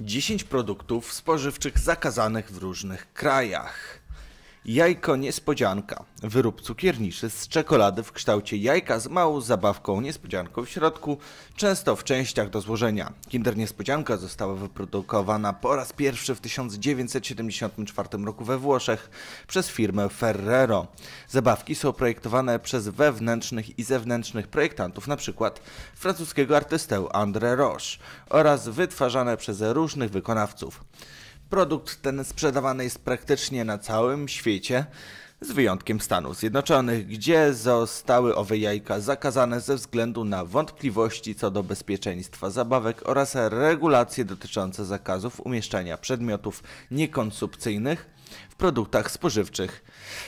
10 produktów spożywczych zakazanych w różnych krajach. Jajko niespodzianka. Wyrób cukierniczy z czekolady w kształcie jajka z małą zabawką niespodzianką w środku, często w częściach do złożenia. Kinder Niespodzianka została wyprodukowana po raz pierwszy w 1974 roku we Włoszech przez firmę Ferrero. Zabawki są projektowane przez wewnętrznych i zewnętrznych projektantów, np. francuskiego artystę André Roche oraz wytwarzane przez różnych wykonawców. Produkt ten sprzedawany jest praktycznie na całym świecie, z wyjątkiem Stanów Zjednoczonych, gdzie zostały owe jajka zakazane ze względu na wątpliwości co do bezpieczeństwa zabawek oraz regulacje dotyczące zakazów umieszczania przedmiotów niekonsumpcyjnych w produktach spożywczych.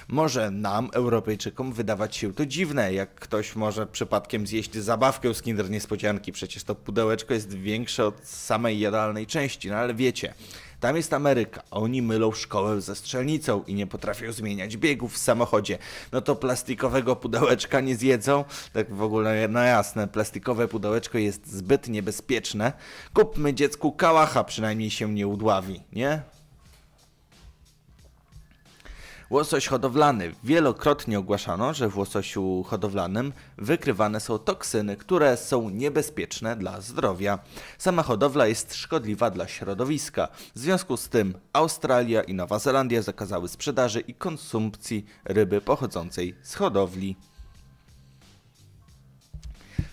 Może nam, Europejczykom, wydawać się to dziwne, jak ktoś może przypadkiem zjeść zabawkę z Kinder Niespodzianki, przecież to pudełeczko jest większe od samej jadalnej części, no ale wiecie, tam jest Ameryka. Oni mylą szkołę ze strzelnicą i nie potrafią zmieniać biegów w samochodzie. No to plastikowego pudełeczka nie zjedzą. Tak w ogóle, no jasne, plastikowe pudełeczko jest zbyt niebezpieczne. Kupmy dziecku kałacha, przynajmniej się nie udławi, nie? Łosoś hodowlany. Wielokrotnie ogłaszano, że w łososiu hodowlanym wykrywane są toksyny, które są niebezpieczne dla zdrowia. Sama hodowla jest szkodliwa dla środowiska. W związku z tym Australia i Nowa Zelandia zakazały sprzedaży i konsumpcji ryby pochodzącej z hodowli.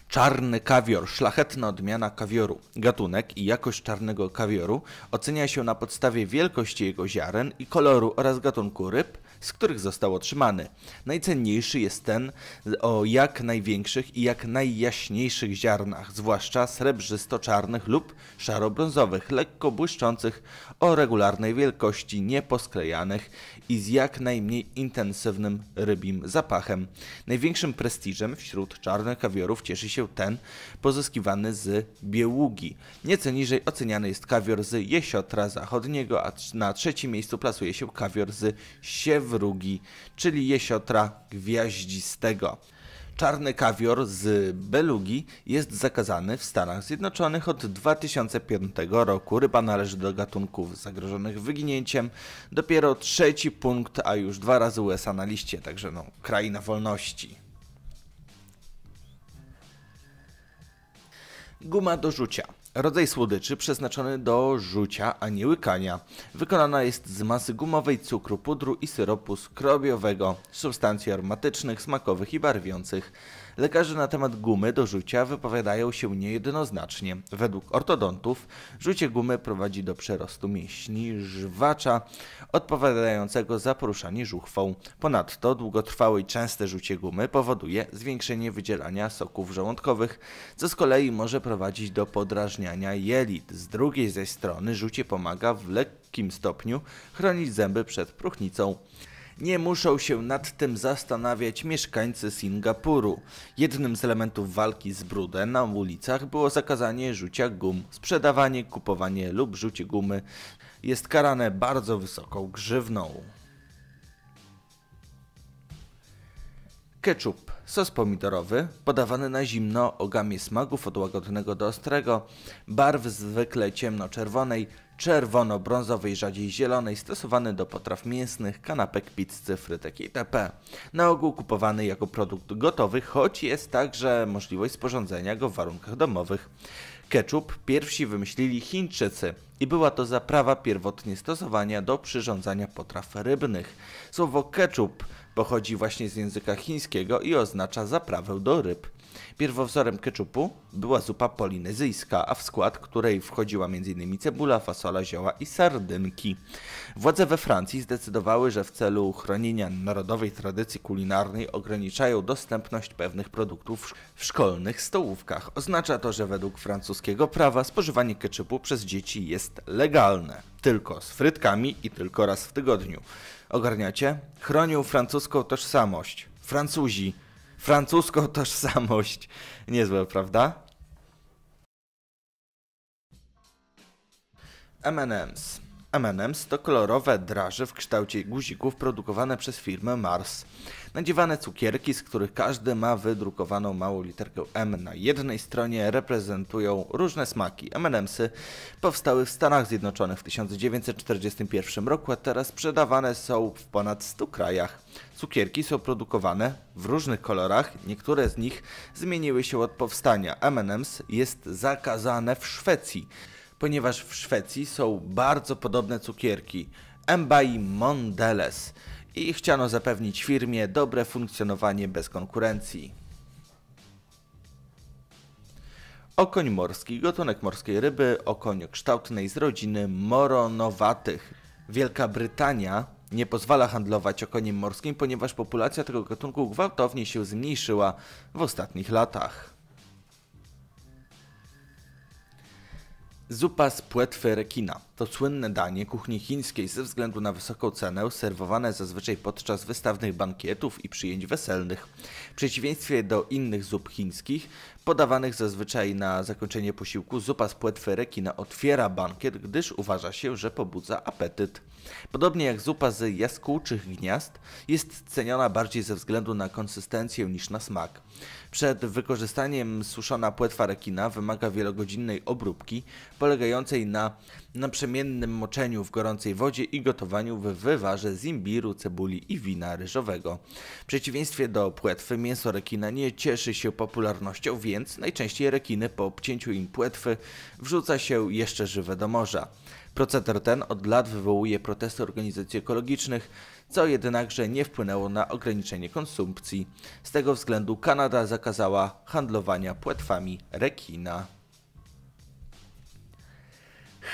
Czarny kawior, szlachetna odmiana kawioru. Gatunek i jakość czarnego kawioru ocenia się na podstawie wielkości jego ziaren i koloru oraz gatunku ryb, z których został otrzymany. Najcenniejszy jest ten o jak największych i jak najjaśniejszych ziarnach, zwłaszcza srebrzysto-czarnych lub szaro-brązowych, lekko błyszczących, o regularnej wielkości, nieposklejanych i z jak najmniej intensywnym rybim zapachem. Największym prestiżem wśród czarnych kawiorów cieszy się ten pozyskiwany z bieługi. Nieco niżej oceniany jest kawior z jesiotra zachodniego, a na trzecim miejscu plasuje się kawior z siew wrógi, czyli jesiotra gwiaździstego. Czarny kawior z belugi jest zakazany w Stanach Zjednoczonych od 2005 roku. Ryba należy do gatunków zagrożonych wyginięciem. Dopiero trzeci punkt, a już dwa razy USA na liście, także no, kraina wolności. Guma do rzucia. Rodzaj słodyczy przeznaczony do rzucia, a nie łykania. Wykonana jest z masy gumowej, cukru, pudru i syropu skrobiowego, substancji aromatycznych, smakowych i barwiących. Lekarze na temat gumy do rzucia wypowiadają się niejednoznacznie. Według ortodontów rzucie gumy prowadzi do przerostu mięśni żwacza odpowiadającego za poruszanie żuchwą. Ponadto długotrwałe i częste rzucie gumy powoduje zwiększenie wydzielania soków żołądkowych, co z kolei może prowadzić do podrażniania jelit. Z drugiej zaś strony rzucie pomaga w lekkim stopniu chronić zęby przed próchnicą. Nie muszą się nad tym zastanawiać mieszkańcy Singapuru. Jednym z elementów walki z brudem na ulicach było zakazanie rzucia gum. Sprzedawanie, kupowanie lub rzucie gumy jest karane bardzo wysoką grzywną. Ketchup, sos pomidorowy, podawany na zimno o gamie smaków od łagodnego do ostrego, barw zwykle ciemno-czerwonej, czerwono-brązowej, rzadziej zielonej, stosowany do potraw mięsnych, kanapek, pizzy, frytek itp. Na ogół kupowany jako produkt gotowy, choć jest także możliwość sporządzenia go w warunkach domowych. Ketchup pierwsi wymyślili Chińczycy i była to zaprawa pierwotnie stosowania do przyrządzania potraw rybnych. Słowo ketchup pochodzi właśnie z języka chińskiego i oznacza zaprawę do ryb. Pierwowzorem keczupu była zupa polinezyjska, a w skład której wchodziła m.in. cebula, fasola, zioła i sardynki. Władze we Francji zdecydowały, że w celu chronienia narodowej tradycji kulinarnej ograniczają dostępność pewnych produktów w szkolnych stołówkach. Oznacza to, że według francuskiego prawa spożywanie keczupu przez dzieci jest legalne. Tylko z frytkami i tylko raz w tygodniu. Ogarniacie? Chronią francuską tożsamość. Francuzi francuską tożsamość. Niezłe, prawda? M&M's. M&M's to kolorowe draże w kształcie guzików produkowane przez firmę Mars. Nadziewane cukierki, z których każdy ma wydrukowaną małą literkę M na jednej stronie, reprezentują różne smaki. M&M'sy powstały w Stanach Zjednoczonych w 1941 roku, a teraz sprzedawane są w ponad 100 krajach. Cukierki są produkowane w różnych kolorach, niektóre z nich zmieniły się od powstania. M&M's jest zakazane w Szwecji ponieważ w Szwecji są bardzo podobne cukierki Emba Mondeles i chciano zapewnić firmie dobre funkcjonowanie bez konkurencji. Okoń morski, gatunek morskiej ryby, okoń kształtnej z rodziny moronowatych. Wielka Brytania nie pozwala handlować okoniem morskim, ponieważ populacja tego gatunku gwałtownie się zmniejszyła w ostatnich latach. Zupa z płetwy rekina. To słynne danie kuchni chińskiej ze względu na wysoką cenę, serwowane zazwyczaj podczas wystawnych bankietów i przyjęć weselnych. W przeciwieństwie do innych zup chińskich, podawanych zazwyczaj na zakończenie posiłku, zupa z płetwy rekina otwiera bankiet, gdyż uważa się, że pobudza apetyt. Podobnie jak zupa z jaskółczych gniazd, jest ceniona bardziej ze względu na konsystencję niż na smak. Przed wykorzystaniem suszona płetwa rekina wymaga wielogodzinnej obróbki, polegającej na naprzemiennym moczeniu w gorącej wodzie i gotowaniu w wywarze z imbiru, cebuli i wina ryżowego. W przeciwieństwie do płetwy mięso rekina nie cieszy się popularnością, więc najczęściej rekiny po obcięciu im płetwy wrzuca się jeszcze żywe do morza. Proceder ten od lat wywołuje protesty organizacji ekologicznych, co jednakże nie wpłynęło na ograniczenie konsumpcji. Z tego względu Kanada zakazała handlowania płetwami rekina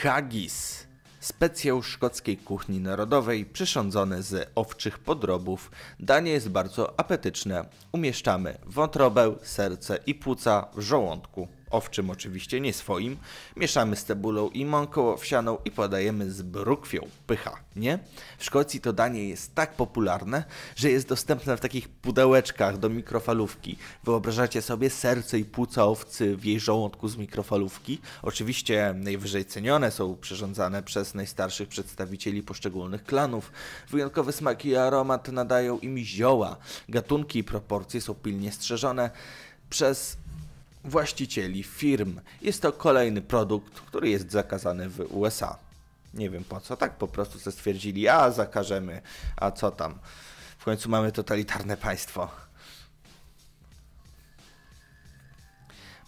haggis, specjał szkockiej kuchni narodowej przyrządzony z owczych podrobów. Danie jest bardzo apetyczne. Umieszczamy wątrobę, serce i płuca w żołądku owczym oczywiście, nie swoim, mieszamy z cebulą i mąką owsianą i podajemy z brukwią. Pycha, nie? W Szkocji to danie jest tak popularne, że jest dostępne w takich pudełeczkach do mikrofalówki. Wyobrażacie sobie serce i płuca owcy w jej żołądku z mikrofalówki? Oczywiście najwyżej cenione są przyrządzane przez najstarszych przedstawicieli poszczególnych klanów. Wyjątkowe smaki i aromat nadają im zioła. Gatunki i proporcje są pilnie strzeżone przez właścicieli firm. Jest to kolejny produkt, który jest zakazany w USA. Nie wiem po co, tak po prostu se stwierdzili, a zakażemy, a co tam. W końcu mamy totalitarne państwo.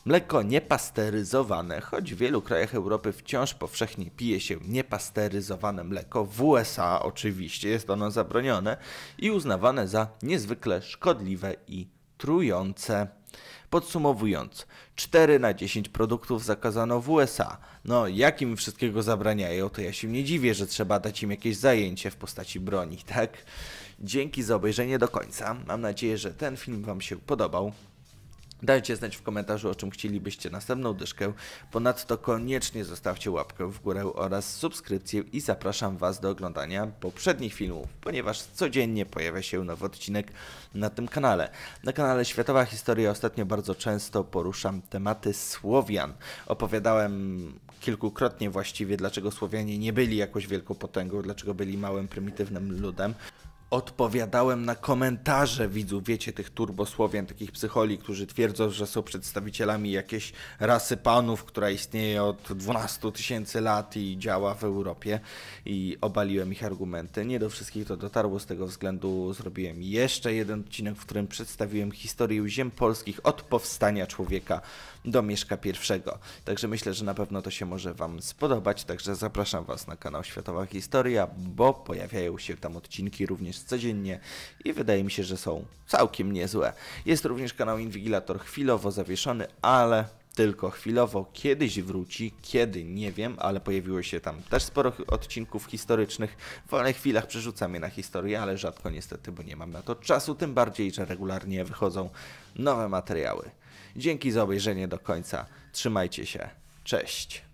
Mleko niepasteryzowane, choć w wielu krajach Europy wciąż powszechnie pije się niepasteryzowane mleko, w USA oczywiście jest ono zabronione i uznawane za niezwykle szkodliwe i trujące. Podsumowując, 4 na 10 produktów zakazano w USA. No, jak im wszystkiego zabraniają, to ja się nie dziwię, że trzeba dać im jakieś zajęcie w postaci broni, tak? Dzięki za obejrzenie do końca. Mam nadzieję, że ten film Wam się podobał. Dajcie znać w komentarzu, o czym chcielibyście następną dyszkę. Ponadto koniecznie zostawcie łapkę w górę oraz subskrypcję i zapraszam Was do oglądania poprzednich filmów, ponieważ codziennie pojawia się nowy odcinek na tym kanale. Na kanale Światowa Historia ostatnio bardzo często poruszam tematy Słowian. Opowiadałem kilkukrotnie właściwie, dlaczego Słowianie nie byli jakąś wielką potęgą, dlaczego byli małym, prymitywnym ludem odpowiadałem na komentarze widzów, wiecie, tych turbosłowian, takich psycholi, którzy twierdzą, że są przedstawicielami jakiejś rasy panów, która istnieje od 12 tysięcy lat i działa w Europie i obaliłem ich argumenty. Nie do wszystkich to dotarło, z tego względu zrobiłem jeszcze jeden odcinek, w którym przedstawiłem historię ziem polskich od powstania człowieka do Mieszka I. Także myślę, że na pewno to się może Wam spodobać, także zapraszam Was na kanał Światowa Historia, bo pojawiają się tam odcinki również z codziennie i wydaje mi się, że są całkiem niezłe. Jest również kanał Inwigilator chwilowo zawieszony, ale tylko chwilowo, kiedyś wróci, kiedy nie wiem, ale pojawiło się tam też sporo odcinków historycznych. W wolnych chwilach przerzucam je na historię, ale rzadko niestety, bo nie mam na to czasu, tym bardziej, że regularnie wychodzą nowe materiały. Dzięki za obejrzenie do końca, trzymajcie się, cześć!